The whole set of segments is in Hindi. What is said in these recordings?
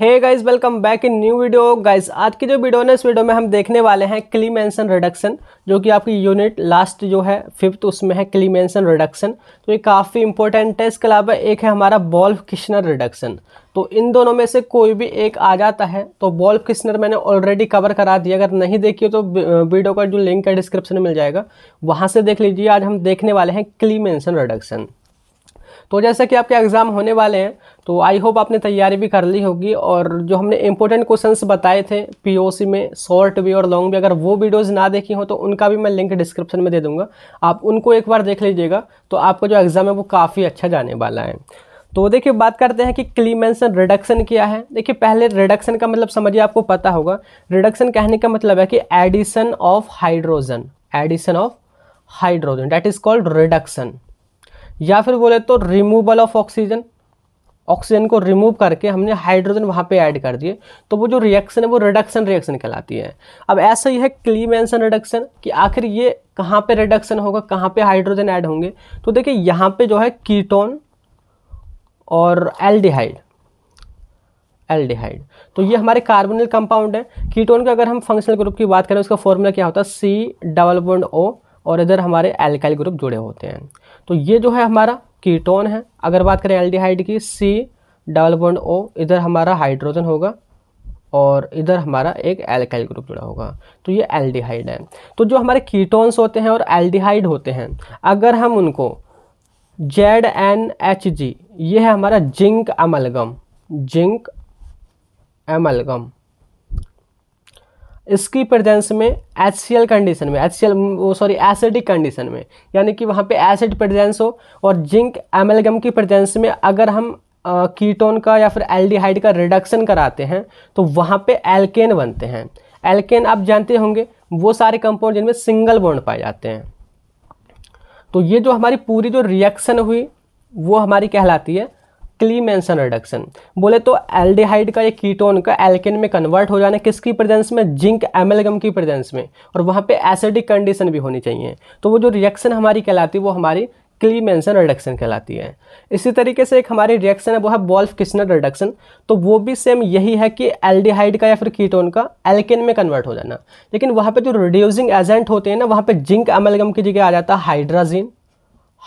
hey guys welcome back in new video guys आज की जो वीडियो है इस वीडियो में हम देखने वाले हैं क्लीमेंसन रिडक्शन जो कि आपकी यूनिट लास्ट जो है फिफ्थ उसमें है क्लीमेंसन रिडक्शन तो ये काफ़ी इंपॉर्टेंट है इसके अलावा एक है हमारा बॉल्फ किशनर रिडक्शन तो इन दोनों में से कोई भी एक आ जाता है तो बॉल्फ किशनर मैंने ऑलरेडी कवर करा दिया अगर नहीं देखिए तो वीडियो का जो लिंक है डिस्क्रिप्शन में मिल जाएगा वहाँ से देख लीजिए आज हम देखने वाले हैं क्लीमेंसन रिडक्शन तो जैसे कि आपके एग्ज़ाम होने वाले हैं तो आई होप आपने तैयारी भी कर ली होगी और जो हमने इंपॉर्टेंट क्वेश्चंस बताए थे पीओसी में शॉर्ट भी और लॉन्ग भी अगर वो वीडियोज़ ना देखी हो तो उनका भी मैं लिंक डिस्क्रिप्शन में दे दूँगा आप उनको एक बार देख लीजिएगा तो आपका जो एग्ज़ाम है वो काफ़ी अच्छा जाने वाला है तो देखिए बात करते हैं कि क्लीमेंसन रिडक्शन क्या है देखिए पहले रिडक्शन का मतलब समझिए आपको पता होगा रिडक्शन कहने का मतलब है कि addition of hydrogen addition of hydrogen that is called reduction या फिर बोले तो रिमूवल ऑफ ऑक्सीजन ऑक्सीजन को रिमूव करके हमने हाइड्रोजन वहाँ पे ऐड कर दिए तो वो जो रिएक्शन है वो रिडक्शन रिएक्शन कहलाती है अब ऐसा ही है क्लीमेंसन रिडक्शन कि आखिर ये कहाँ पे रिडक्शन होगा कहाँ पे हाइड्रोजन ऐड होंगे तो देखिए यहाँ पे जो है कीटोन और एल्डिहाइड एल्डिहाइड तो ये हमारे कार्बोनिल कंपाउंड है कीटोन का अगर हम फंक्शनल ग्रुप की बात करें उसका फॉर्मूला क्या होता है सी डबल बॉन्ड ओ और इधर हमारे एल्काइल ग्रुप जुड़े होते हैं तो ये जो है हमारा कीटोन है अगर बात करें एल्डिहाइड की सी डबल बॉन्ड ओ इधर हमारा हाइड्रोजन होगा और इधर हमारा एक एल्काइल ग्रुप जुड़ा होगा तो ये एल्डिहाइड है तो जो हमारे कीटोन्स होते हैं और एल्डिहाइड होते हैं अगर हम उनको जेड एन एच जी ये है हमारा जिंक अमलगम जिंक एमलगम इसकी प्रेजेंस में एच कंडीशन में एच वो सॉरी एसिडिक कंडीशन में यानी कि वहाँ पे एसिड प्रेजेंस हो और जिंक एमलगम की प्रेजेंस में अगर हम कीटोन का या फिर एल्डिहाइड का रिडक्शन कराते हैं तो वहाँ पे एल्केन बनते हैं एल्केन आप जानते होंगे वो सारे कंपाउंड जिनमें सिंगल बॉन्ड पाए जाते हैं तो ये जो हमारी पूरी जो रिएक्शन हुई वो हमारी कहलाती है क्लीमेंसन रिडक्शन बोले तो एल्डिहाइड का या कीटोन का एल्केन में कन्वर्ट हो जाना किसकी प्रेजेंस में जिंक एमेलगम की प्रेजेंस में और वहाँ पे एसिडिक कंडीशन भी होनी चाहिए तो वो जो रिएक्शन हमारी कहलाती है वो हमारी क्लीमेंसन रिडक्शन कहलाती है इसी तरीके से एक हमारी रिएक्शन है वो है बॉल्फ किसनर रिडक्शन तो वो भी सेम यही है कि एल्डिहाइड का या फिर कीटोन का एल्केन में कन्वर्ट हो जाना लेकिन वहाँ पर जो रिड्यूसिंग एजेंट होते हैं ना वहाँ पर जिंक एमेलगम की जगह आ जाता है हाइड्राजीन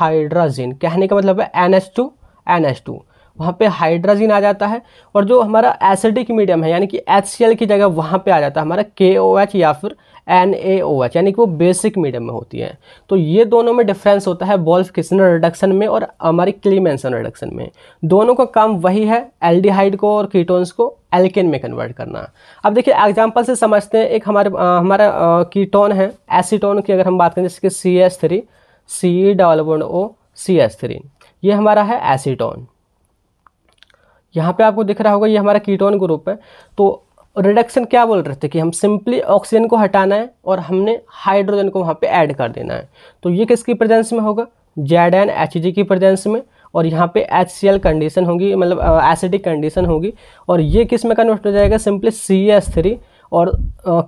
हाइड्राजीन कहने का मतलब है N H two N H two वहाँ पे हाइड्राजीन आ जाता है और जो हमारा एसिडिक मीडियम है यानी कि एच की जगह वहाँ पे आ जाता है हमारा के या फिर एन ए ओ एच यानी कि वो बेसिक मीडियम में होती है तो ये दोनों में डिफरेंस होता है बॉल्फ किसन रिडक्शन में और हमारी क्लीमेंसन रिडक्शन में दोनों का काम वही है हाइड को और कीटोन्स को एल्केन में कन्वर्ट करना अब देखिए एग्जाम्पल से समझते हैं एक हमारे आ, हमारा आ, कीटोन है एसीटोन की अगर हम बात करें जैसे कि C S three C double one O C S three ये हमारा है एसीटोन यहाँ पे आपको दिख रहा होगा ये हमारा कीटोन ग्रुप है तो रिडक्शन क्या बोल रहे थे कि हम सिंपली ऑक्सीजन को हटाना है और हमने हाइड्रोजन को वहाँ पे ऐड कर देना है तो ये किसकी प्रेजेंस में होगा जेड एन एच जी की प्रेजेंस में और यहाँ पे एच सी एल कंडीशन होगी मतलब एसिडिक कंडीशन होगी और ये किस में कन्वर्ट हो जाएगा सिंपली सी एस थ्री और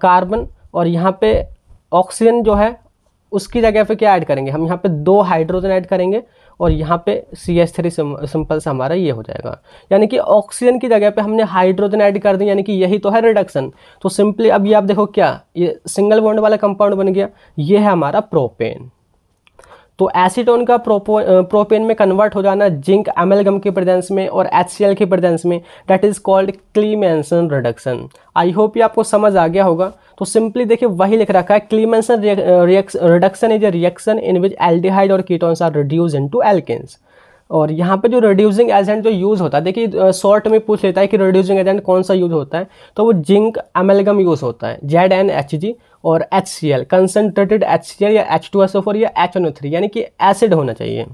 कार्बन और यहाँ पे ऑक्सीजन जो है उसकी जगह पे क्या ऐड करेंगे हम यहाँ पे दो हाइड्रोजन ऐड करेंगे और यहाँ पे सी एस थ्री सिंपल सा हमारा ये हो जाएगा यानी कि ऑक्सीजन की जगह पे हमने हाइड्रोजन ऐड कर दी यानी कि यही तो है रिडक्शन तो सिंपली अब ये आप देखो क्या ये सिंगल बॉन्ड वाला कंपाउंड बन गया ये है हमारा प्रोपेन तो एसीटोन का प्रोपो प्रोपेन में कन्वर्ट हो जाना जिंक एमेलगम के प्रेजेंस में और एच सी एल के प्रेजेंस में that is called Clemmensen reduction I hope ये आपको समझ आ गया होगा तो सिंपली देखिए वही लिख रखा है Clemmensen reduction is a reaction in which aldehyde और ketones are reduce into alkanes और यहाँ पे जो रिड्यूसिंग एजेंट जो यूज़ होता है देखिए शॉर्ट में पूछ लेता है कि रिड्यूसिंग एजेंट कौन सा यूज़ होता है तो वो जिंक एमेलगम यूज़ होता है जेड एन एच जी और H C L concentrated H C L या H two S O four या एच एन ओ थ्री यानी कि एसिड होना चाहिए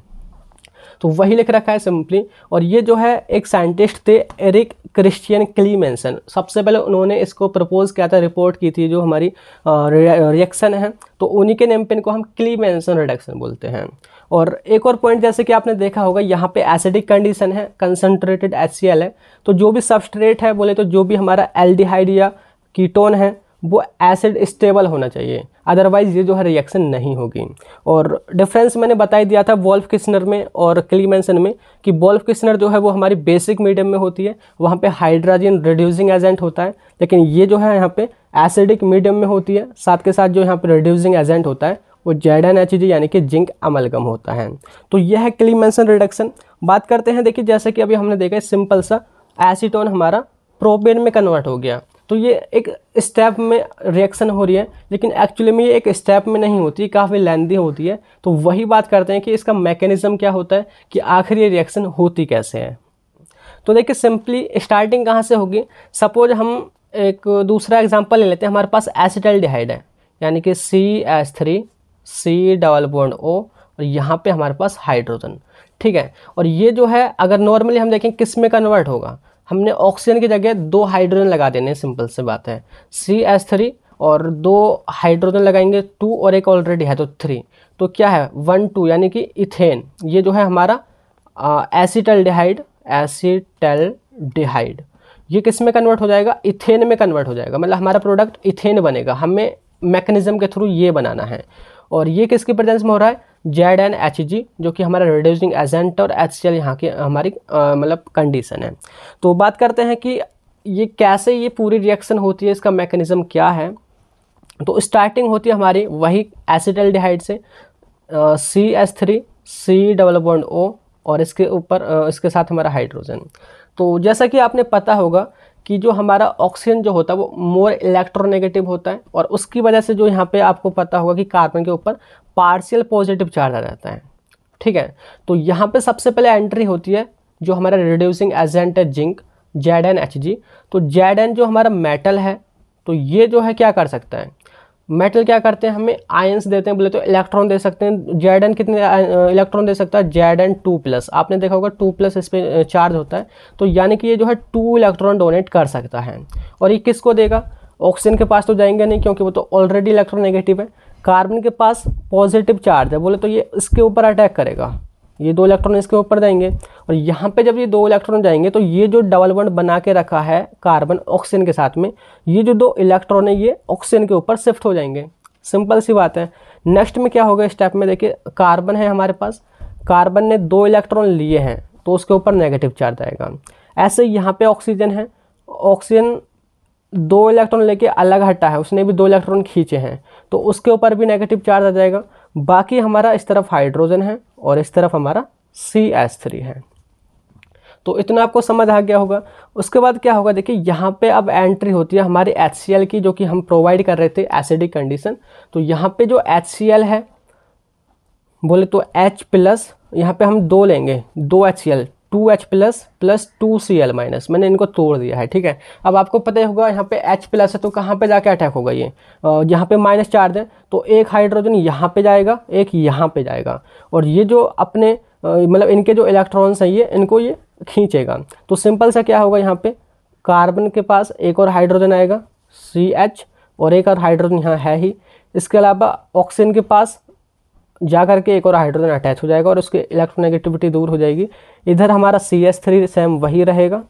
तो वही लिख रखा है सिंपली और ये जो है एक साइंटिस्ट थे एरिक क्रिश्चियन क्लीमेंसन सबसे पहले उन्होंने इसको प्रपोज़ किया था रिपोर्ट की थी जो हमारी रिएक्शन है तो उन्हीं के नेम पे इनको हम क्लीमेंसन रिडक्शन बोलते हैं और एक और पॉइंट जैसे कि आपने देखा होगा यहाँ पे एसिडिक कंडीशन है कंसनट्रेटेड एच है तो जो भी सबस्ट्रेट है बोले तो जो भी हमारा एल्डिहाइड या कीटोन है वो एसिड स्टेबल होना चाहिए अदरवाइज़ ये जो है रिएक्शन नहीं होगी और डिफरेंस मैंने बता दिया था वॉल्फ किसनर में और क्लीमेंसन में कि वॉल्फ किसनर जो है वो हमारी बेसिक मीडियम में होती है वहाँ पे हाइड्रोजन रिड्यूसिंग एजेंट होता है लेकिन ये जो है यहाँ पे एसिडिक मीडियम में होती है साथ के साथ जो यहाँ पर रिड्यूसिंग एजेंट होता है वो जेड एन एच यानी कि जिंक अमलगम होता है तो यह है क्लीमेंसन रिडक्शन बात करते हैं देखिए जैसे कि अभी हमने देखा सिंपल सा एसीटोन हमारा प्रोपेन में कन्वर्ट हो गया तो ये एक स्टेप में रिएक्शन हो रही है लेकिन एक्चुअली में ये एक स्टेप में नहीं होती काफ़ी लेंदी होती है तो वही बात करते हैं कि इसका मैकेनिज़्म क्या होता है कि आखिर ये रिएक्शन होती कैसे है तो देखिए सिंपली स्टार्टिंग कहाँ से होगी सपोज हम एक दूसरा एग्जाम्पल ले लेते हैं हमारे पास एसिटलडिहाइड है यानी कि C S three C double bond O और यहाँ पे हमारे पास हाइड्रोजन ठीक है और ये जो है अगर नॉर्मली हम देखें किस में कन्वर्ट होगा हमने ऑक्सीजन की जगह दो हाइड्रोजन लगा देने सिंपल से बात है सी एस थ्री और दो हाइड्रोजन लगाएंगे टू और एक ऑलरेडी है तो थ्री तो क्या है वन टू यानी कि इथेन ये जो है हमारा एसिटल डिहाइड एसिटल डिहाइड ये किस में कन्वर्ट हो जाएगा इथेन में कन्वर्ट हो जाएगा मतलब हमारा प्रोडक्ट इथेन बनेगा हमें मैकेनिज्म के थ्रू ये बनाना है और ये किसके प्रेजेंस में हो रहा है जेड एन एच जी जो कि हमारा रिड्यूसिंग एजेंट और एच सी एल यहाँ की हमारी मतलब कंडीशन है तो बात करते हैं कि ये कैसे ये पूरी रिएक्शन होती है इसका मैकेनिज़्म क्या है तो स्टार्टिंग होती है हमारी वही एसिटल डिहाइड से C S three C double bond O और इसके ऊपर इसके साथ हमारा हाइड्रोजन तो जैसा कि आपने पता होगा कि जो हमारा ऑक्सीजन जो होता है वो मोर इलेक्ट्रोनेगेटिव होता है और उसकी वजह से जो यहाँ पे आपको पता होगा कि कार्बन के ऊपर पार्शियल पॉजिटिव चार्ज आ जाता है ठीक है तो यहाँ पे सबसे पहले एंट्री होती है जो हमारा रिड्यूसिंग एजेंट है zinc Z N H G तो जेड एन जो हमारा मेटल है तो ये जो है क्या कर सकता है मेटल क्या करते हैं हमें आयंस देते हैं बोले तो इलेक्ट्रॉन दे सकते हैं जेड कितने इलेक्ट्रॉन दे सकता है जेड एन टू प्लस आपने देखा होगा टू प्लस इस पर चार्ज होता है तो यानी कि ये जो है टू इलेक्ट्रॉन डोनेट कर सकता है और ये किसको देगा ऑक्सीजन के पास तो जाएंगे नहीं क्योंकि वो तो ऑलरेडी इलेक्ट्रॉन नेगेटिव है कार्बन के पास पॉजिटिव चार्ज है बोले तो ये इसके ऊपर अटैक करेगा ये दो इलेक्ट्रॉन इसके ऊपर जाएंगे और यहाँ पे जब ये दो इलेक्ट्रॉन जाएंगे तो ये जो डबल बॉन्ड बना के रखा है कार्बन ऑक्सीजन के साथ में ये जो दो इलेक्ट्रॉन है ये ऑक्सीजन के ऊपर शिफ्ट हो जाएंगे सिंपल सी बात है नेक्स्ट में क्या होगा स्टेप में देखिए कार्बन है हमारे पास कार्बन ने दो इलेक्ट्रॉन लिए हैं तो उसके ऊपर नेगेटिव चार्ज आएगा ऐसे यहाँ पे ऑक्सीजन है ऑक्सीजन दो इलेक्ट्रॉन लेके अलग हटा है उसने भी दो इलेक्ट्रॉन खींचे हैं तो उसके ऊपर भी नेगेटिव चार्ज आ जाएगा बाकी हमारा इस तरफ हाइड्रोजन है और इस तरफ हमारा सी एस थ्री है तो इतना आपको समझ आ गया होगा उसके बाद क्या होगा देखिए यहाँ पे अब एंट्री होती है हमारे एच की जो कि हम प्रोवाइड कर रहे थे एसिडिक कंडीशन तो यहाँ पे जो एच है बोले तो H प्लस यहाँ पे हम दो लेंगे दो H two H plus plus two C L minus मैंने इनको तोड़ दिया है ठीक है अब आपको पता होगा यहाँ पे H प्लस है तो कहाँ पे जाके अटैक होगा ये यहाँ पे माइनस चार्ज है तो एक हाइड्रोजन यहाँ पे जाएगा एक यहाँ पे जाएगा और ये जो अपने मतलब इनके जो इलेक्ट्रॉन्स हैं ये इनको ये खींचेगा तो सिंपल सा क्या होगा यहाँ पर कार्बन के पास एक और हाइड्रोजन आएगा सी एच और एक और हाइड्रोजन यहाँ है ही इसके अलावा ऑक्सीजन के पास जा करके एक और हाइड्रोजन अटैच हो जाएगा और उसकी इलेक्ट्रोनेगेटिविटी दूर हो जाएगी इधर हमारा सी एस थ्री सेम वही रहेगा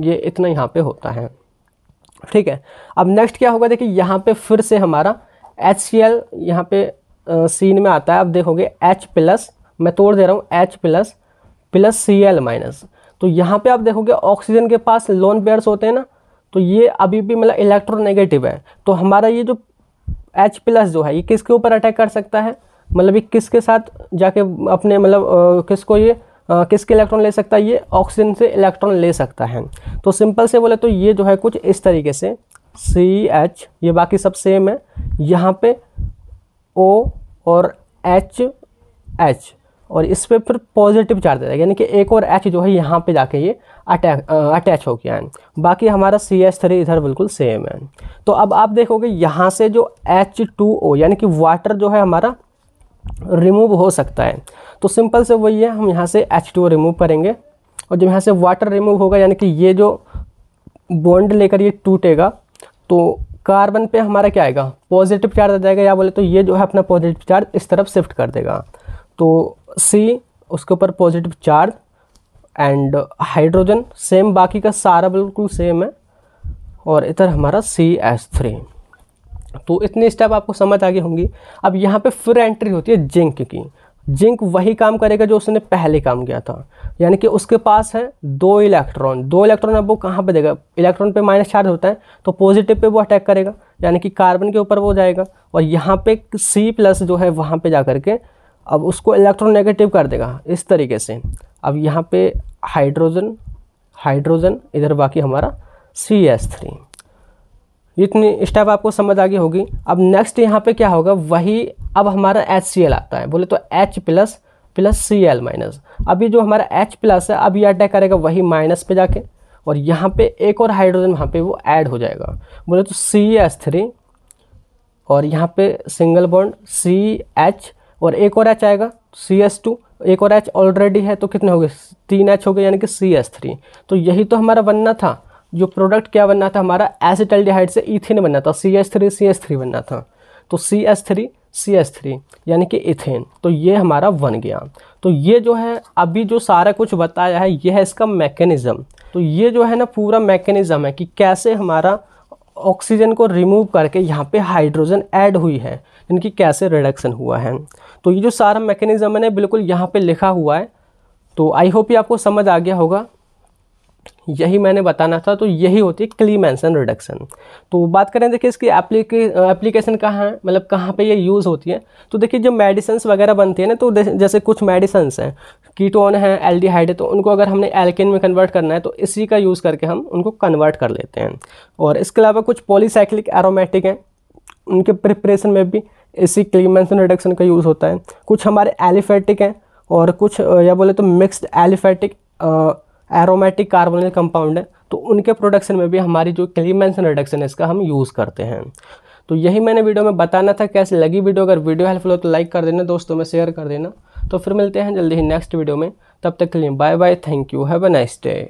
ये इतना यहाँ पे होता है ठीक है अब नेक्स्ट क्या होगा देखिए यहाँ पे फिर से हमारा एच सी एल यहाँ पे सीन में आता है आप देखोगे एच प्लस मैं तोड़ दे रहा हूँ H plus plus C L minus तो यहाँ पे आप देखोगे ऑक्सीजन के पास लोन पेयर्स होते हैं ना तो ये अभी भी मतलब इलेक्ट्रोनेगेटिव है तो हमारा ये जो H प्लस जो है ये किसके ऊपर अटैक कर सकता है मतलब ये किसके साथ जाके अपने मतलब किसको ये किसके इलेक्ट्रॉन ले सकता है ये ऑक्सीजन से इलेक्ट्रॉन ले सकता है तो सिंपल से बोले तो ये जो है कुछ इस तरीके से सी एच ये बाकी सब सेम है यहाँ पे ओ और एच एच और इस पर फिर पॉजिटिव चार्ज है यानी कि एक और एच जो है यहाँ पे जाके ये अटैच अटैच हो गया है बाकी हमारा सी एच थ्री इधर बिल्कुल सेम है तो अब आप देखोगे यहाँ से जो एच टू ओ यानी कि वाटर जो है हमारा रिमूव हो सकता है तो सिंपल से वही है हम यहाँ से एच रिमूव करेंगे और जब यहाँ से वाटर रिमूव होगा यानी कि ये जो बॉन्ड लेकर ये टूटेगा तो कार्बन पे हमारा क्या आएगा पॉजिटिव चार्ज आ जाएगा या बोले तो ये जो है अपना पॉजिटिव चार्ज इस तरफ शिफ्ट कर देगा तो सी उसके ऊपर positive charge and hydrogen same बाकी का सारा बिल्कुल सेम है और इधर हमारा सी एस थ्री तो इतने स्टेप आपको समझ आ गए होंगे अब यहाँ पे फिर एंट्री होती है जिंक की जिंक वही काम करेगा जो उसने पहले काम किया था यानी कि उसके पास है दो इलेक्ट्रॉन दो इलेक्ट्रॉन अब वो कहाँ पर देगा इलेक्ट्रॉन पे माइनस चार्ज होता है तो पॉजिटिव पे वो अटैक करेगा यानी कि कार्बन के ऊपर वो जाएगा और यहाँ पे सी प्लस जो है वहाँ पे जा करके अब उसको इलेक्ट्रॉन नेगेटिव कर देगा इस तरीके से अब यहाँ पे हाइड्रोजन हाइड्रोजन इधर बाकी हमारा सी एस थ्री इतनी स्टेप आपको समझ आ गई होगी अब नेक्स्ट यहाँ पे क्या होगा वही अब हमारा एच सी एल आता है बोले तो H plus plus C L minus अभी जो हमारा एच प्लस है अब ये अटैक करेगा वही माइनस पे जाके और यहाँ पे एक और हाइड्रोजन वहाँ पे वो ऐड हो जाएगा बोले तो सी एच थ्री और यहाँ पे सिंगल बॉन्ड सी एच और एक और एच आएगा सी एस टू एक और एच ऑलरेडी है तो कितने हो गए तीन एच हो गए यानी कि सी एस थ्री तो यही तो हमारा बनना था जो प्रोडक्ट क्या बनना था हमारा एसिटल्डिहाइड से इथेन बनना था C S three C S three बनना था तो C S three C S three यानी कि इथेन तो ये हमारा बन गया तो ये जो है अभी जो सारा कुछ बताया है ये है इसका मैकेनिज़्म तो ये जो है ना पूरा मैकेनिज़्म है कि कैसे हमारा ऑक्सीजन को रिमूव करके यहाँ पे हाइड्रोजन ऐड हुई है इनकी कैसे रिडक्शन हुआ है तो ये जो सारा मैकेनिज़्म है ना बिल्कुल यहाँ पे लिखा हुआ है तो आई होप ये आपको समझ आ गया होगा यही मैंने बताना था तो यही होती है क्लीमेंसन रिडक्शन तो बात करें देखिए इसकी एप्लीकेशन कहाँ है मतलब कहाँ पे ये यूज़ होती है तो देखिए जो मेडिसन्स वगैरह बनती है ना तो जैसे कुछ मेडिसन्स हैं कीटोन है एल्डिहाइड है तो उनको अगर हमने एल्किन में कन्वर्ट करना है तो इसी का यूज़ करके हम उनको कन्वर्ट कर लेते हैं और इसके अलावा कुछ पॉलीसाइक्लिक एरोमेटिक हैं उनके प्रिपरेशन में भी इसी क्लीमेंसन रिडक्शन का यूज़ होता है कुछ हमारे एलिफेटिक हैं और कुछ या बोले तो mixed aliphatic aromatic carbonyl compound है तो उनके प्रोडक्शन में भी हमारी जो क्लीमेंसन रिडक्शन है इसका हम यूज़ करते हैं तो यही मैंने वीडियो में बताना था कैसे लगी वीडियो अगर वीडियो हेल्पफुल हो तो लाइक कर देना दोस्तों में शेयर कर देना तो फिर मिलते हैं जल्दी ही नेक्स्ट वीडियो में तब तक के लिए bye bye thank you have a nice day